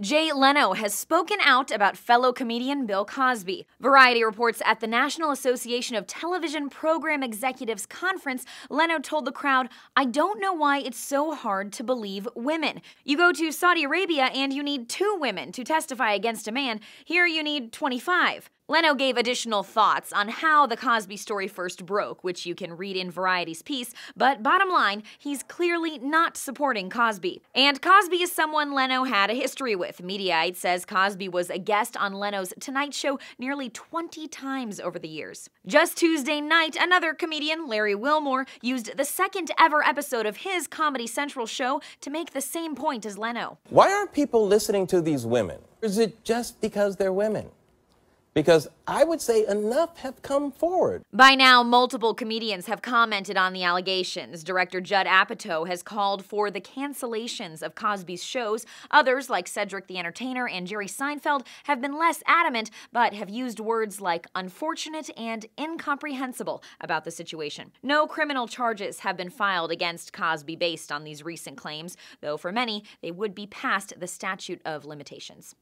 Jay Leno has spoken out about fellow comedian Bill Cosby. Variety reports at the National Association of Television Program Executives Conference, Leno told the crowd, I don't know why it's so hard to believe women. You go to Saudi Arabia and you need two women to testify against a man. Here you need 25. Leno gave additional thoughts on how the Cosby story first broke, which you can read in Variety's piece, but bottom line, he's clearly not supporting Cosby. And Cosby is someone Leno had a history with. Mediaite says Cosby was a guest on Leno's Tonight Show nearly 20 times over the years. Just Tuesday night, another comedian, Larry Wilmore, used the second ever episode of his Comedy Central show to make the same point as Leno. Why aren't people listening to these women? Or is it just because they're women? because I would say enough have come forward. By now, multiple comedians have commented on the allegations. Director Judd Apatow has called for the cancellations of Cosby's shows. Others, like Cedric the Entertainer and Jerry Seinfeld, have been less adamant but have used words like unfortunate and incomprehensible about the situation. No criminal charges have been filed against Cosby based on these recent claims, though for many, they would be past the statute of limitations.